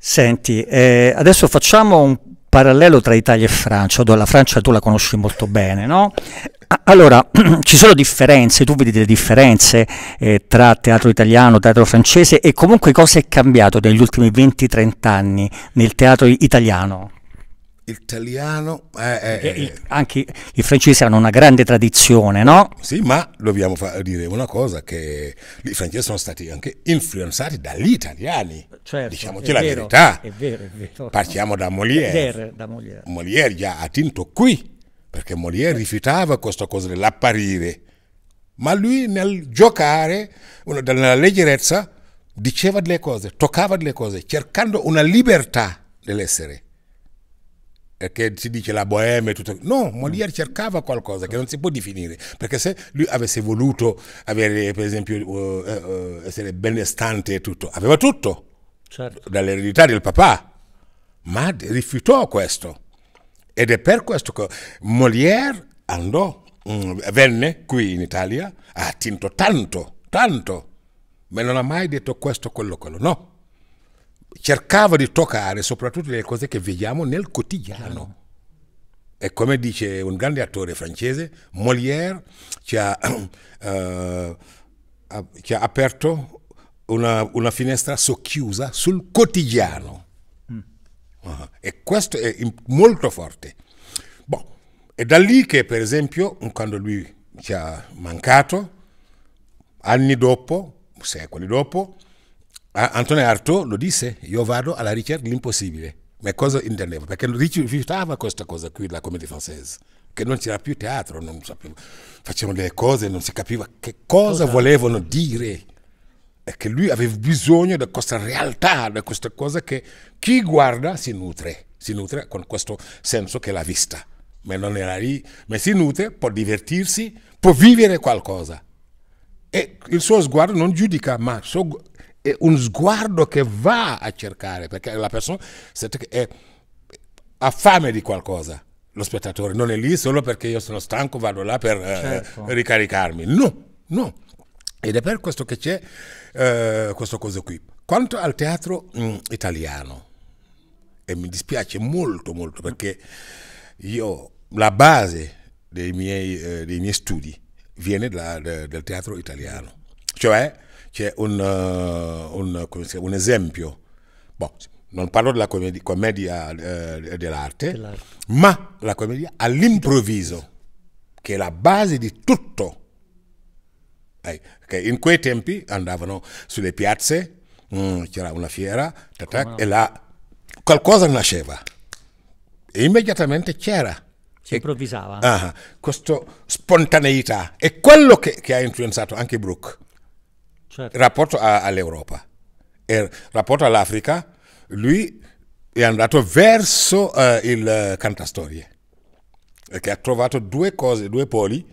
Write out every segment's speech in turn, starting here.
Senti, eh, adesso facciamo un parallelo tra Italia e Francia, dove la Francia tu la conosci molto bene, no? Allora, ci sono differenze, tu vedi delle differenze eh, tra teatro italiano, teatro francese e comunque cosa è cambiato negli ultimi 20-30 anni nel teatro italiano? Italiano, eh, eh, eh, il, anche i francesi hanno una grande tradizione, no? Sì, ma dobbiamo dire una cosa: che i francesi sono stati anche influenzati dagli italiani. Certo, Diciamoci la vero, verità. È vero, è vero. Partiamo da Molière. Da Molière. già ha tinto qui, perché Molière rifiutava questa cosa dell'apparire, ma lui nel giocare, nella leggerezza, diceva delle cose, toccava delle cose, cercando una libertà dell'essere che si dice la boheme e tutto. No, Molière cercava qualcosa che non si può definire, perché se lui avesse voluto avere, per esempio, uh, uh, essere benestante e tutto, aveva tutto, certo. dall'eredità del papà, ma rifiutò questo. Ed è per questo che Molière andò, mm, venne qui in Italia, ha attinto tanto, tanto, ma non ha mai detto questo, quello, quello, no cercava di toccare soprattutto le cose che vediamo nel quotidiano. E come dice un grande attore francese, Molière ci ha, eh, ci ha aperto una, una, finestra socchiusa sul quotidiano. Mm. Uh, e questo è molto forte. Bon, è da lì che, per esempio, quando lui ci ha mancato, anni dopo, secoli dopo, Antonio Arto lo disse, io vado alla ricerca dell'impossibile. Ma cosa intendeva? Perché rifiutava questa cosa qui, la commedia francese, che non c'era più teatro, non sapevo. facevano delle cose, non si capiva che cosa, cosa volevano dire. E che lui aveva bisogno di questa realtà, di questa cosa che chi guarda si nutre, si nutre con questo senso che l'ha vista. Ma non era lì, ma si nutre, può divertirsi, può vivere qualcosa. E il suo sguardo non giudica, ma il suo è un sguardo che va a cercare, perché la persona ha fame di qualcosa. Lo spettatore non è lì solo perché io sono stanco, vado là per eh, certo. eh, ricaricarmi. No, no. Ed è per questo che c'è eh, questo coso qui. Quanto al teatro mh, mm, italiano, e mi dispiace molto, molto, perché io la base dei miei, eh, dei miei studi viene da, de, del teatro italiano. Cioè, c'è un, uh, un, chiama, un esempio. Boh, non parlo della commedia, commedia eh, dell'arte, dell'arte, ma la commedia all'improvviso, che è la base di tutto. Eh, in quei tempi andavano sulle piazze, mh, mm, c'era una fiera, tatac, e là qualcosa nasceva. E immediatamente c'era. Si improvvisava. Ah, questa spontaneità. È quello che, che ha influenzato anche Brooke Certo. Rapporto a, all'Europa, e er, rapporto all'Africa, lui è andato verso uh, il uh, cantastorie, perché ha trovato due cose, due poli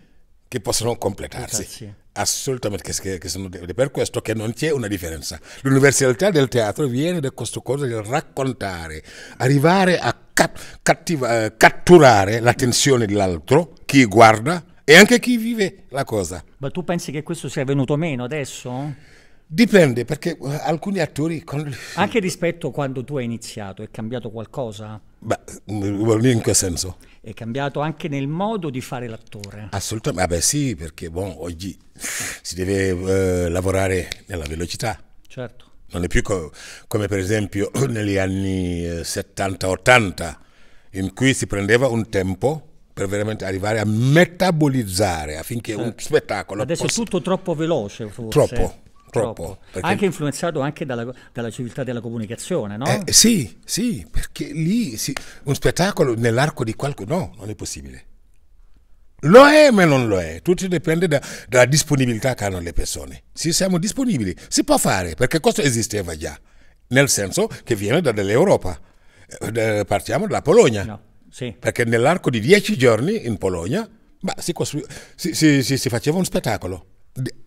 che possono completarsi. Assolutamente, che, che sono, è per questo che non c'è una differenza. L'universalità del teatro viene da questo cosa del raccontare, arrivare a cat, cattiva, eh, catturare l'attenzione dell'altro, chi guarda, e anche chi vive la cosa. Ma tu pensi che questo sia venuto meno adesso? Dipende, perché eh, alcuni attori... Con... Anche rispetto a quando tu hai iniziato, è cambiato qualcosa? Beh, mm, in che senso? È cambiato anche nel modo di fare l'attore. Assolutamente, vabbè sì, perché bon, oggi si deve eh, lavorare nella velocità. Certo. Non è più co- come per esempio negli anni 70-80, eh, in cui si prendeva un tempo per veramente arrivare a metabolizzare affinché certo. un spettacolo adesso possa... è tutto troppo veloce forse troppo troppo. Perché... Anche influenzato anche dalla, dalla, civiltà della comunicazione, no? Eh, sì, sì, perché lì sì, un spettacolo nell'arco di qualche... No, non è possibile. Lo è, ma non lo è. Tutto dipende da, dalla disponibilità che hanno le persone. Se siamo disponibili, si può fare, perché questo esisteva già, nel senso che viene dall'Europa. Eh, eh, partiamo dalla Polonia. No. Sì. Perché nell'arco di dieci giorni in Polonia bah, si, costru- si, si, si, faceva un spettacolo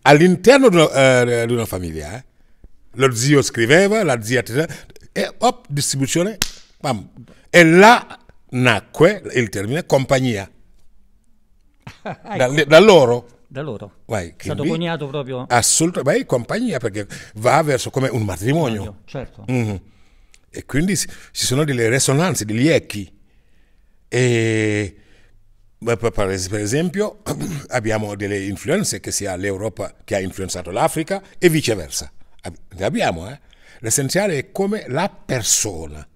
all'interno di una, eh, di una famiglia. Eh. Lo zio scriveva, la zia... E hop, distribuzione. Bam. E là nacque il termine compagnia. ecco. da, da loro da loro. Vai, è stato coniato proprio. Assolutamente, vai compagnia perché va verso come un matrimonio. matrimonio certo. Mm-hmm. E quindi ci sono delle resonanze, degli echi e per esempio abbiamo delle influenze che sia l'Europa che ha influenzato l'Africa e viceversa. Ne abbiamo, eh? L'essenziale è come la persona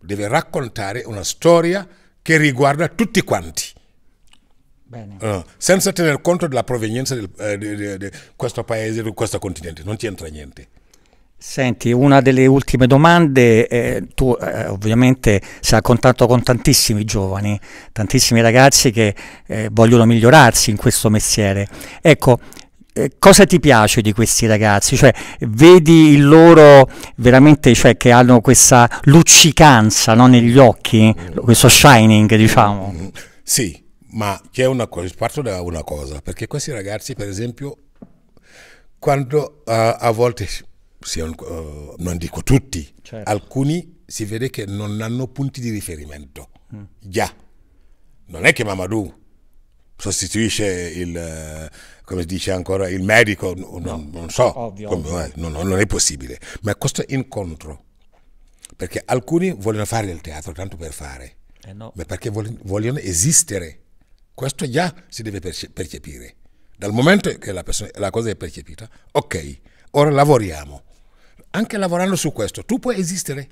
deve raccontare una storia che riguarda tutti quanti. Uh, senza tener conto della provenienza di eh, questo paese, di questo continente, non c'entra niente. Senti, una delle ultime domande, eh, tu eh, ovviamente sei a contatto con tantissimi giovani, tantissimi ragazzi che eh, vogliono migliorarsi in questo mestiere. Ecco, eh, cosa ti piace di questi ragazzi? Cioè, vedi il loro veramente cioè, che hanno questa luccicanza no, negli occhi, questo shining, diciamo. Sì, ma c'è una cosa, parto da una cosa, perché questi ragazzi, per esempio, quando uh, a volte un, uh, non dico tutti, certo. alcuni si vede che non hanno punti di riferimento. Mm. Già, non è che Mamadou sostituisce il, eh, come si dice ancora, il medico, no, non, non, so, come, eh, Non, non, è possibile, ma questo incontro, perché alcuni vogliono fare il teatro tanto per fare, eh no. ma perché vogliono, vogliono esistere, questo già si deve percepire, dal momento che la, persona, la cosa è percepita, ok, ora lavoriamo anche lavorando su questo, tu puoi esistere.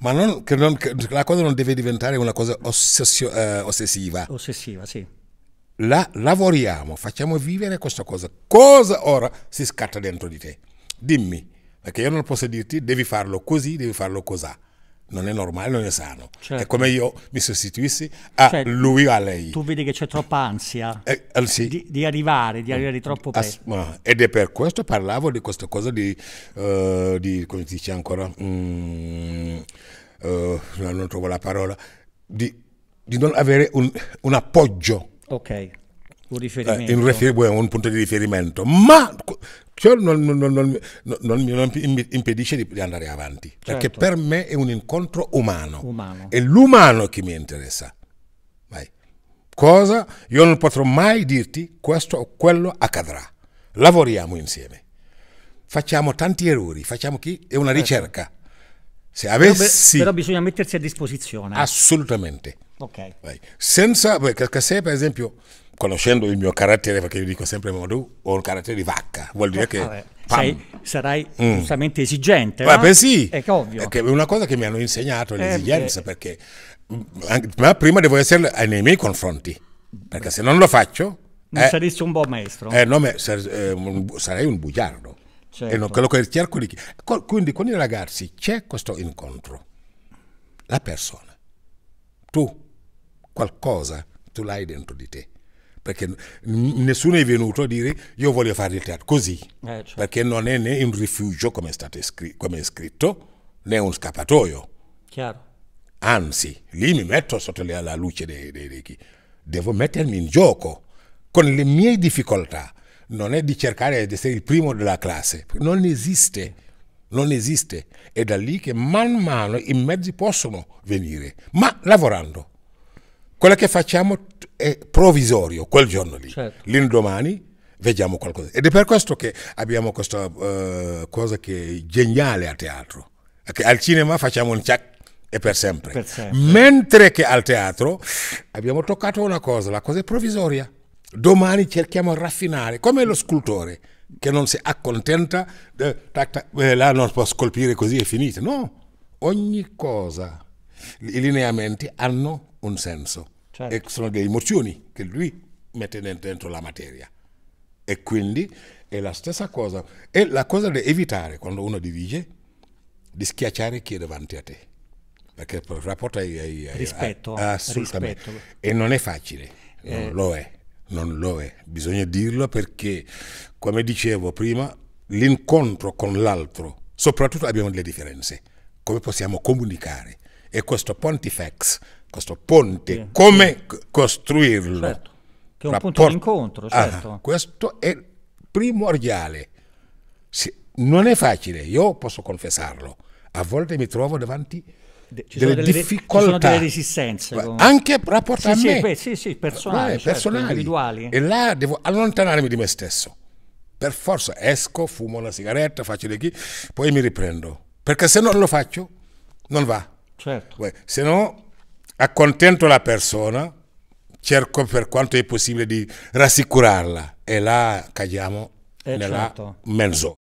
Ma non, che non, che la cosa non deve diventare una cosa ossessio, eh, ossessiva. Ossessiva, sì. La, lavoriamo, facciamo vivere questa cosa. Cosa ora si scatta dentro di te? Dimmi, perché io non posso dirti devi farlo così, devi farlo così non è normale, non è sano. Certo. È come io mi sostituissi a cioè, lui o a lei. Tu vedi che c'è troppa ansia eh, eh, sì. di, di, arrivare, di eh, arrivare troppo presto. ed è per questo che parlavo di questa cosa di, uh, di come si dice ancora, mm, uh, non trovo la parola, di, di non avere un, un appoggio. Ok un eh, riferimento. Eh, un, rifer- un, punto di riferimento, ma ciò non, non, non, non mi impedisce di, andare avanti, certo. perché per me è un incontro umano. umano. È l'umano che mi interessa. Vai. Cosa? Io non potrò mai dirti questo o quello accadrà. Lavoriamo insieme. Facciamo tanti errori, facciamo chi? È una certo. ricerca. Se avessi... Però, però bisogna mettersi a disposizione. Assolutamente. Ok. Vai. Senza, perché se per esempio, conoscendo il mio carattere, perché io dico sempre Modù, ho un carattere di vacca, vuol dire che... sei, sarai mm. giustamente esigente. Vabbè, no? sì. È ovvio. È una cosa che mi hanno insegnato eh, l'esigenza, eh, perché... Mm, ma prima devo essere nei miei confronti, perché se non lo faccio... Non eh, saresti un buon maestro. Eh, no, ma eh, sarei un bugiardo. Certo. E non certo. quello che cerco di... Quindi con i ragazzi c'è questo incontro. La persona. Tu qualcosa tu l'hai dentro di te. Perché nessuno è venuto a dire io voglio fare il teatro così, eh, cioè. perché non è né un rifugio come è, stato scr- come è scritto, né un scappatoio. Chiaro. Anzi, lì mi metto sotto la luce dei, dei ricchi. Devo mettermi in gioco con le mie difficoltà. Non è di cercare di essere il primo della classe, non esiste non esiste. È da lì che man mano i mezzi possono venire, ma lavorando. Quello che facciamo è provvisorio quel giorno lì. Certo. L'indomani vediamo qualcosa. Ed è per questo che abbiamo questa uh, cosa che è geniale a teatro. Che al cinema facciamo un ciak e per sempre. per sempre. Mentre che al teatro abbiamo toccato una cosa, la cosa è provvisoria. Domani cerchiamo di raffinare, come lo scultore che non si accontenta, eh, tac, tac, eh, là non può scolpire così e finita. No, ogni cosa, i lineamenti hanno un senso certo. e sono delle emozioni che lui mette dentro la materia e quindi è la stessa cosa è la cosa da evitare quando uno dirige di schiacciare chi è davanti a te perché il rapporto è, ai, rispetto, a, assolutamente rispetto. e non è facile eh. non lo è non lo è bisogna dirlo perché come dicevo prima l'incontro con l'altro soprattutto abbiamo delle differenze come possiamo comunicare e questo pontifex questo ponte, sì. come sì. costruirlo. Certo. Che è un Rapport- punto di incontro, ah, certo. Ah, questo è primordiale. Se, non è facile, io posso confessarlo. A volte mi trovo davanti De, ci delle, delle difficoltà, ci sono delle resistenze. Comunque. Anche rapporto sì, a me. Beh, sì, sì, personali, eh, certo, personali, individuali. E là devo allontanarmi di me stesso. Per forza esco, fumo una sigaretta, faccio le chi, poi mi riprendo. Perché se non lo faccio, non va. Certo. Beh, se no accontento la persona, cerco per quanto è possibile di rassicurarla e là cagiamo eh nella certo. menzogna.